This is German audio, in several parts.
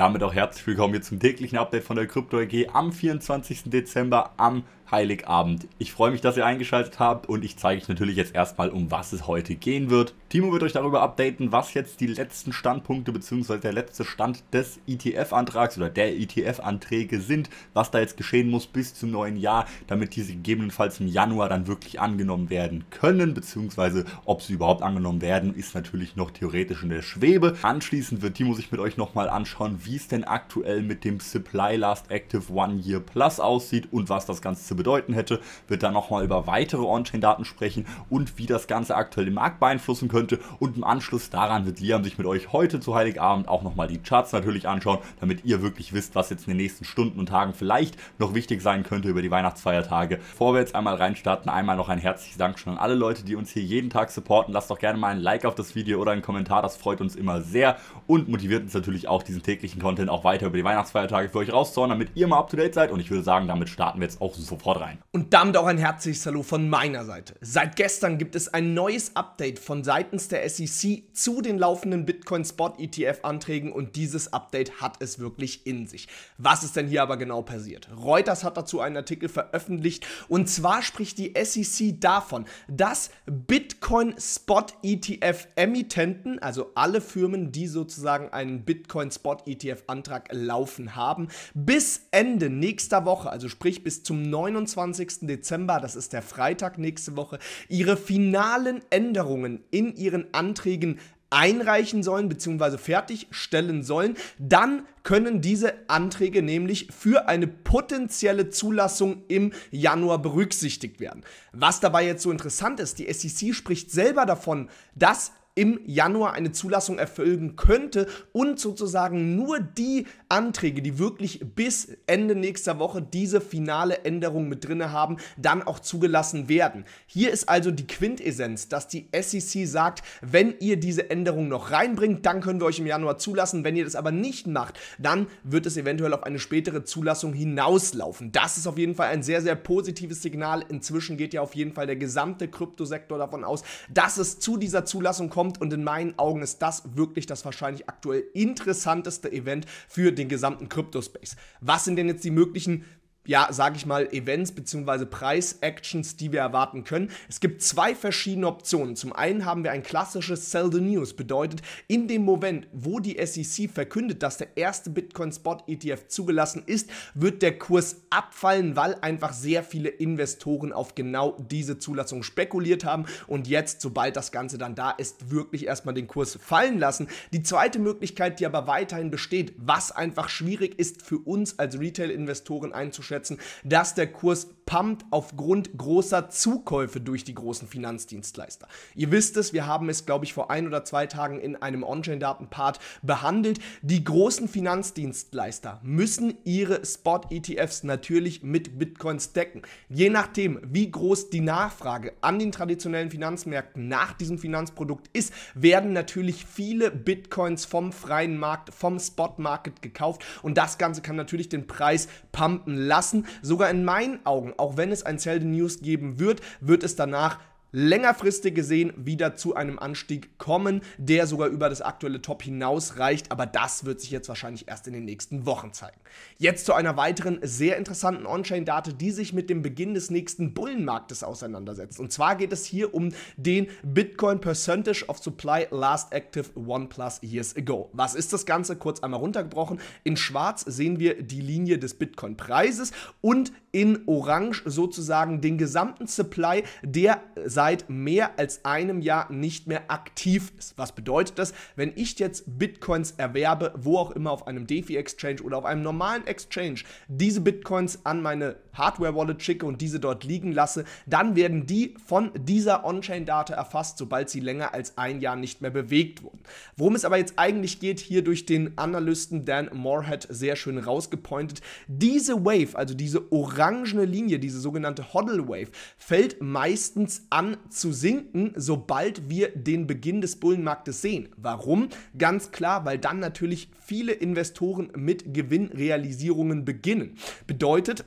Damit auch herzlich willkommen hier zum täglichen Update von der Krypto AG am 24. Dezember am Heiligabend. Ich freue mich, dass ihr eingeschaltet habt und ich zeige euch natürlich jetzt erstmal, um was es heute gehen wird. Timo wird euch darüber updaten, was jetzt die letzten Standpunkte bzw. der letzte Stand des ETF-Antrags oder der ETF-Anträge sind, was da jetzt geschehen muss bis zum neuen Jahr, damit diese gegebenenfalls im Januar dann wirklich angenommen werden können bzw. ob sie überhaupt angenommen werden, ist natürlich noch theoretisch in der Schwebe. Anschließend wird Timo sich mit euch nochmal anschauen, wie wie es denn aktuell mit dem Supply Last Active One Year Plus aussieht und was das Ganze zu bedeuten hätte. Wird dann nochmal über weitere On-Chain-Daten sprechen und wie das Ganze aktuell den Markt beeinflussen könnte. Und im Anschluss daran wird Liam sich mit euch heute zu Heiligabend auch nochmal die Charts natürlich anschauen, damit ihr wirklich wisst, was jetzt in den nächsten Stunden und Tagen vielleicht noch wichtig sein könnte über die Weihnachtsfeiertage. Bevor wir jetzt einmal reinstarten, einmal noch ein herzliches Dankeschön an alle Leute, die uns hier jeden Tag supporten. Lasst doch gerne mal ein Like auf das Video oder einen Kommentar, das freut uns immer sehr und motiviert uns natürlich auch, diesen täglichen solchen Content auch weiter über die Weihnachtsfeiertage für euch rauszuhauen, damit ihr mal up to date seid. Und ich würde sagen, damit starten wir jetzt auch sofort rein. Und damit auch ein herzliches Hallo von meiner Seite. Seit gestern gibt es ein neues Update von seitens der SEC zu den laufenden Bitcoin Spot ETF Anträgen und dieses Update hat es wirklich in sich. Was ist denn hier aber genau passiert? Reuters hat dazu einen Artikel veröffentlicht und zwar spricht die SEC davon, dass Bitcoin Spot ETF Emittenten, also alle Firmen, die sozusagen einen Bitcoin Spot ETF ETF-Antrag laufen haben. Bis Ende nächster Woche, also sprich bis zum 29. Dezember, das ist der Freitag nächste Woche, ihre finalen Änderungen in ihren Anträgen einreichen sollen bzw. fertigstellen sollen, dann können diese Anträge nämlich für eine potenzielle Zulassung im Januar berücksichtigt werden. Was dabei jetzt so interessant ist, die SEC spricht selber davon, dass im Januar eine Zulassung erfolgen könnte und sozusagen nur die Anträge, die wirklich bis Ende nächster Woche diese finale Änderung mit drinne haben, dann auch zugelassen werden. Hier ist also die Quintessenz, dass die SEC sagt, wenn ihr diese Änderung noch reinbringt, dann können wir euch im Januar zulassen. Wenn ihr das aber nicht macht, dann wird es eventuell auf eine spätere Zulassung hinauslaufen. Das ist auf jeden Fall ein sehr, sehr positives Signal. Inzwischen geht ja auf jeden Fall der gesamte Kryptosektor davon aus, dass es zu dieser Zulassung kommt kommt. Und in meinen Augen ist das wirklich das wahrscheinlich aktuell interessanteste Event für den gesamten Kryptospace. Was sind denn jetzt die möglichen ja, sage ich mal, Events bzw. Preis-Actions, die wir erwarten können. Es gibt zwei verschiedene Optionen. Zum einen haben wir ein klassisches Sell the News, bedeutet, in dem Moment, wo die SEC verkündet, dass der erste Bitcoin-Spot-ETF zugelassen ist, wird der Kurs abfallen, weil einfach sehr viele Investoren auf genau diese Zulassung spekuliert haben und jetzt, sobald das Ganze dann da ist, wirklich erstmal den Kurs fallen lassen. Die zweite Möglichkeit, die aber weiterhin besteht, was einfach schwierig ist für uns als Retail-Investoren einzuschätzen, einzuschätzen, dass der Kurs gepumpt aufgrund großer Zukäufe durch die großen Finanzdienstleister. Ihr wisst es, wir haben es, glaube ich, vor ein oder zwei Tagen in einem On-Chain-Daten-Part behandelt. Die großen Finanzdienstleister müssen ihre Spot-ETFs natürlich mit Bitcoins decken. Je nachdem, wie groß die Nachfrage an den traditionellen Finanzmärkten nach diesem Finanzprodukt ist, werden natürlich viele Bitcoins vom freien Markt, vom Spot-Market gekauft und das Ganze kann natürlich den Preis pumpen lassen. Sogar in meinen Augen, auch wenn es ein Zelda News geben wird, wird es danach längerfristig gesehen wieder zu einem Anstieg kommen, der sogar über das aktuelle Top hinaus reicht, aber das wird sich jetzt wahrscheinlich erst in den nächsten Wochen zeigen. Jetzt zu einer weiteren sehr interessanten On-Chain-Date, die sich mit dem Beginn des nächsten Bullenmarktes auseinandersetzt. Und zwar geht es hier um den Bitcoin Percentage of Supply Last Active One Plus Years Ago. Was ist das Ganze? Kurz einmal runtergebrochen. In schwarz sehen wir die Linie des Bitcoin-Preises und in orange sozusagen den gesamten Supply, der seit seit mehr als einem Jahr nicht mehr aktiv ist. Was bedeutet das? Wenn ich jetzt Bitcoins erwerbe, wo auch immer auf einem DeFi-Exchange oder auf einem normalen Exchange, diese Bitcoins an meine Hardware-Wallet schicke und diese dort liegen lasse, dann werden die von dieser On-Chain-Date erfasst, sobald sie länger als ein Jahr nicht mehr bewegt wurden. Worum es aber jetzt eigentlich geht, hier durch den Analysten Dan Moorhead sehr schön rausgepointet, diese Wave, also diese orangene Linie, diese sogenannte hoddle wave fällt meistens an zu sinken, sobald wir den Beginn des Bullenmarktes sehen. Warum? Ganz klar, weil dann natürlich viele Investoren mit Gewinnrealisierungen beginnen. Bedeutet,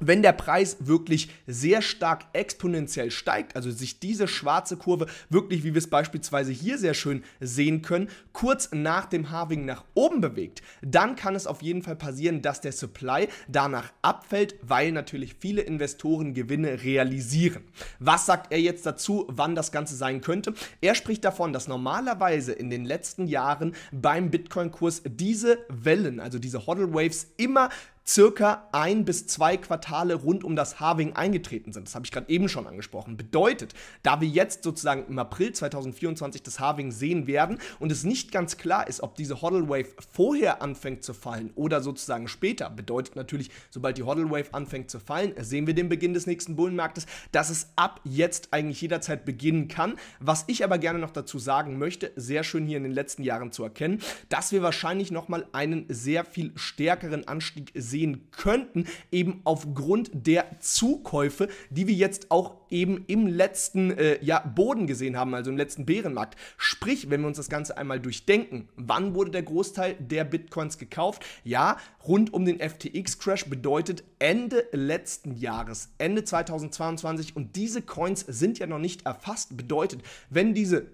wenn der Preis wirklich sehr stark exponentiell steigt, also sich diese schwarze Kurve wirklich, wie wir es beispielsweise hier sehr schön sehen können, kurz nach dem Harving nach oben bewegt, dann kann es auf jeden Fall passieren, dass der Supply danach abfällt, weil natürlich viele Investoren Gewinne realisieren. Was sagt er jetzt dazu, wann das Ganze sein könnte? Er spricht davon, dass normalerweise in den letzten Jahren beim Bitcoin-Kurs diese Wellen, also diese Hoddle Waves, immer circa ein bis zwei Quartale rund um das Harving eingetreten sind. Das habe ich gerade eben schon angesprochen. Bedeutet, da wir jetzt sozusagen im April 2024 das Harving sehen werden und es nicht ganz klar ist, ob diese Hodl Wave vorher anfängt zu fallen oder sozusagen später, bedeutet natürlich, sobald die Hodl Wave anfängt zu fallen, sehen wir den Beginn des nächsten Bullenmarktes, dass es ab jetzt eigentlich jederzeit beginnen kann. Was ich aber gerne noch dazu sagen möchte, sehr schön hier in den letzten Jahren zu erkennen, dass wir wahrscheinlich nochmal einen sehr viel stärkeren Anstieg sehen sehen könnten, eben aufgrund der Zukäufe, die wir jetzt auch eben im letzten äh, ja, Boden gesehen haben, also im letzten Bärenmarkt. Sprich, wenn wir uns das Ganze einmal durchdenken, wann wurde der Großteil der Bitcoins gekauft? Ja, rund um den FTX-Crash bedeutet Ende letzten Jahres, Ende 2022 und diese Coins sind ja noch nicht erfasst, bedeutet, wenn diese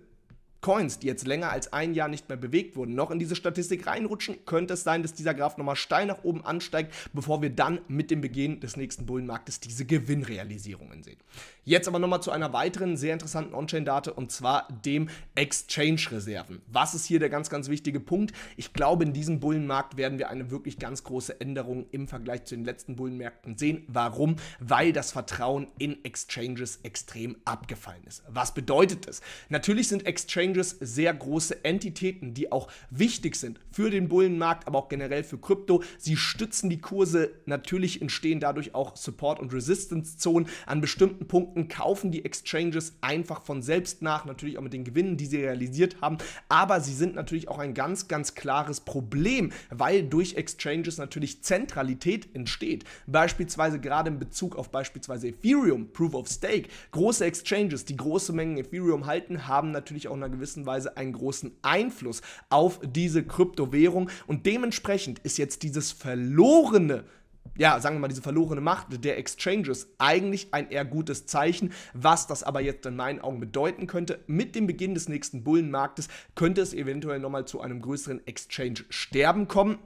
Coins, die jetzt länger als ein Jahr nicht mehr bewegt wurden, noch in diese Statistik reinrutschen, könnte es sein, dass dieser Graph nochmal steil nach oben ansteigt, bevor wir dann mit dem Beginn des nächsten Bullenmarktes diese Gewinnrealisierungen sehen. Jetzt aber nochmal zu einer weiteren sehr interessanten On-Chain-Date und zwar dem Exchange-Reserven. Was ist hier der ganz, ganz wichtige Punkt? Ich glaube, in diesem Bullenmarkt werden wir eine wirklich ganz große Änderung im Vergleich zu den letzten Bullenmärkten sehen. Warum? Weil das Vertrauen in Exchanges extrem abgefallen ist. Was bedeutet das? Natürlich sind Exchanges Exchanges sehr große Entitäten, die auch wichtig sind für den Bullenmarkt, aber auch generell für Krypto. Sie stützen die Kurse. Natürlich entstehen dadurch auch Support- und Resistance-Zonen. An bestimmten Punkten kaufen die Exchanges einfach von selbst nach, natürlich auch mit den Gewinnen, die sie realisiert haben. Aber sie sind natürlich auch ein ganz, ganz klares Problem, weil durch Exchanges natürlich Zentralität entsteht. Beispielsweise gerade in Bezug auf beispielsweise Ethereum, Proof of Stake, große Exchanges, die große Mengen Ethereum halten, haben natürlich auch eine gewisse gewisser Weise einen großen Einfluss auf diese Kryptowährung und dementsprechend ist jetzt dieses verlorene ja, sagen wir mal, diese verlorene Macht der Exchanges eigentlich ein eher gutes Zeichen. Was das aber jetzt in meinen Augen bedeuten könnte, mit dem Beginn des nächsten Bullenmarktes könnte es eventuell nochmal zu einem größeren Exchange-Sterben kommen.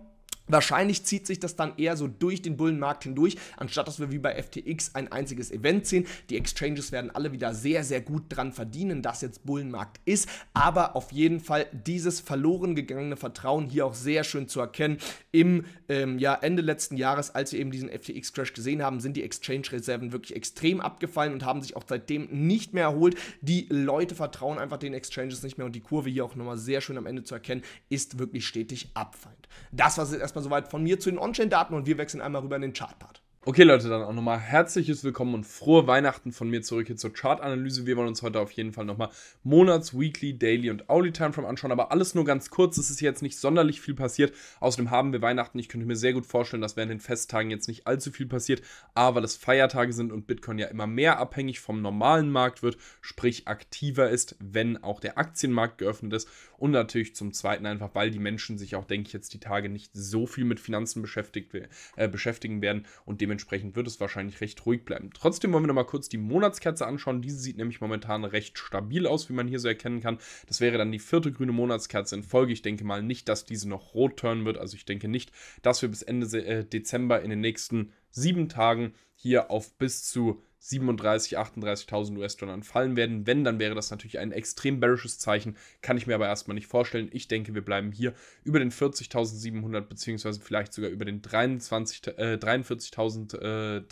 Wahrscheinlich zieht sich das dann eher so durch den Bullenmarkt hindurch, anstatt dass wir wie bei FTX ein einziges Event sehen. Die Exchanges werden alle wieder sehr, sehr gut dran verdienen, dass jetzt Bullenmarkt ist. Aber auf jeden Fall dieses verloren gegangene Vertrauen hier auch sehr schön zu erkennen. Im ähm, ja, Ende letzten Jahres, als wir eben diesen FTX-Crash gesehen haben, sind die Exchange-Reserven wirklich extrem abgefallen und haben sich auch seitdem nicht mehr erholt. Die Leute vertrauen einfach den Exchanges nicht mehr und die Kurve hier auch nochmal sehr schön am Ende zu erkennen, ist wirklich stetig abfallend. Das war es erstmal erstmal soweit von mir zu den On-Chain-Daten und wir wechseln einmal rüber in den Chart-Part. Okay Leute, dann auch nochmal herzliches Willkommen und frohe Weihnachten von mir zurück hier zur Chartanalyse. Wir wollen uns heute auf jeden Fall nochmal Monats, Weekly, Daily und Hourly Timeframe anschauen, aber alles nur ganz kurz. Es ist jetzt nicht sonderlich viel passiert. Außerdem haben wir Weihnachten. Ich könnte mir sehr gut vorstellen, dass während den Festtagen jetzt nicht allzu viel passiert, aber das Feiertage sind und Bitcoin ja immer mehr abhängig vom normalen Markt wird, sprich aktiver ist, wenn auch der Aktienmarkt geöffnet ist. Und natürlich zum Zweiten einfach, weil die Menschen sich auch, denke ich, jetzt die Tage nicht so viel mit Finanzen beschäftigt, äh, beschäftigen werden und dementsprechend Dementsprechend wird es wahrscheinlich recht ruhig bleiben. Trotzdem wollen wir noch mal kurz die Monatskerze anschauen. Diese sieht nämlich momentan recht stabil aus, wie man hier so erkennen kann. Das wäre dann die vierte grüne Monatskerze in Folge. Ich denke mal nicht, dass diese noch rot turnen wird. Also ich denke nicht, dass wir bis Ende äh, Dezember in den nächsten sieben Tagen hier auf bis zu 37, 38.000 US-Dollar fallen werden. Wenn, dann wäre das natürlich ein extrem bearisches Zeichen. Kann ich mir aber erstmal nicht vorstellen. Ich denke, wir bleiben hier über den 40.700 beziehungsweise vielleicht sogar über den äh, 43.300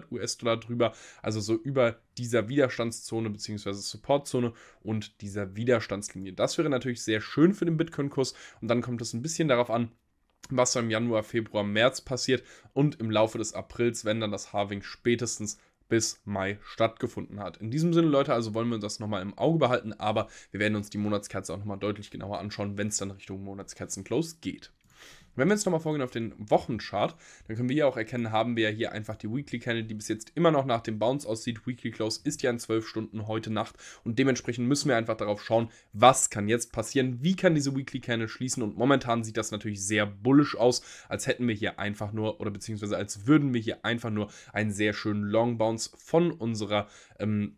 äh, US-Dollar drüber. Also so über dieser Widerstandszone beziehungsweise Supportzone und dieser Widerstandslinie. Das wäre natürlich sehr schön für den Bitcoin-Kurs. Und dann kommt es ein bisschen darauf an, was im Januar, Februar, März passiert und im Laufe des Aprils, wenn dann das Harving spätestens bis Mai stattgefunden hat. In diesem Sinne, Leute, also wollen wir uns das nochmal im Auge behalten, aber wir werden uns die Monatskerze auch nochmal deutlich genauer anschauen, wenn es dann Richtung Monatskerzen-Close geht. Wenn wir jetzt nochmal vorgehen auf den Wochenchart, dann können wir ja auch erkennen, haben wir ja hier einfach die Weekly Candle, die bis jetzt immer noch nach dem Bounce aussieht. Weekly Close ist ja in 12 Stunden heute Nacht und dementsprechend müssen wir einfach darauf schauen, was kann jetzt passieren, wie kann diese Weekly Candle schließen und momentan sieht das natürlich sehr bullisch aus, als hätten wir hier einfach nur oder beziehungsweise als würden wir hier einfach nur einen sehr schönen Long Bounce von unserer ähm,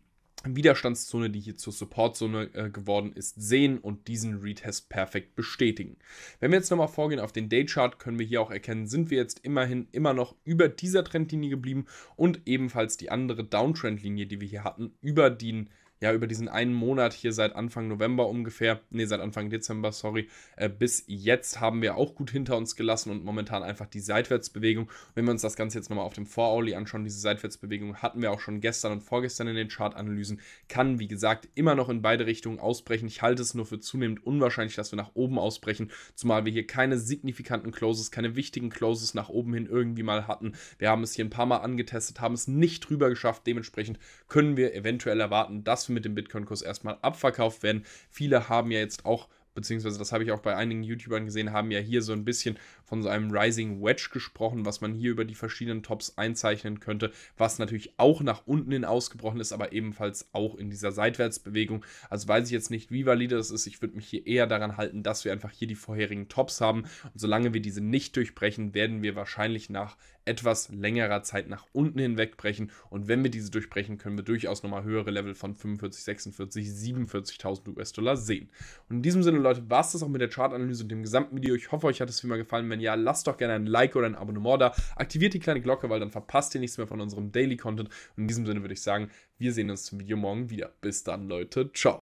Widerstandszone, die hier zur Supportzone äh, geworden ist, sehen und diesen Retest perfekt bestätigen. Wenn wir jetzt nochmal vorgehen auf den Daychart, können wir hier auch erkennen, sind wir jetzt immerhin immer noch über dieser Trendlinie geblieben und ebenfalls die andere Downtrendlinie, die wir hier hatten, über den ja über diesen einen Monat hier seit Anfang November ungefähr, nee, seit Anfang Dezember, sorry, äh, bis jetzt haben wir auch gut hinter uns gelassen und momentan einfach die Seitwärtsbewegung. Wenn wir uns das Ganze jetzt nochmal auf dem Vorauli anschauen, diese Seitwärtsbewegung hatten wir auch schon gestern und vorgestern in den Chartanalysen, kann wie gesagt immer noch in beide Richtungen ausbrechen. Ich halte es nur für zunehmend unwahrscheinlich, dass wir nach oben ausbrechen, zumal wir hier keine signifikanten Closes, keine wichtigen Closes nach oben hin irgendwie mal hatten. Wir haben es hier ein paar Mal angetestet, haben es nicht drüber geschafft. Dementsprechend können wir eventuell erwarten, dass wir mit dem Bitcoin-Kurs erstmal abverkauft werden. Viele haben ja jetzt auch beziehungsweise das habe ich auch bei einigen YouTubern gesehen, haben ja hier so ein bisschen von so einem Rising Wedge gesprochen, was man hier über die verschiedenen Tops einzeichnen könnte, was natürlich auch nach unten hin ausgebrochen ist, aber ebenfalls auch in dieser Seitwärtsbewegung. Also weiß ich jetzt nicht, wie valide das ist. Ich würde mich hier eher daran halten, dass wir einfach hier die vorherigen Tops haben. Und solange wir diese nicht durchbrechen, werden wir wahrscheinlich nach etwas längerer Zeit nach unten hinweg brechen. Und wenn wir diese durchbrechen, können wir durchaus nochmal höhere Level von 45, 46, 47.000 US-Dollar sehen. Und in diesem Sinne, Leute, war es das auch mit der Chartanalyse und dem gesamten Video. Ich hoffe, euch hat es wie immer gefallen. Wenn ja, lasst doch gerne ein Like oder ein Abonnement da. Aktiviert die kleine Glocke, weil dann verpasst ihr nichts mehr von unserem Daily Content. Und in diesem Sinne würde ich sagen, wir sehen uns zum Video morgen wieder. Bis dann, Leute. Ciao.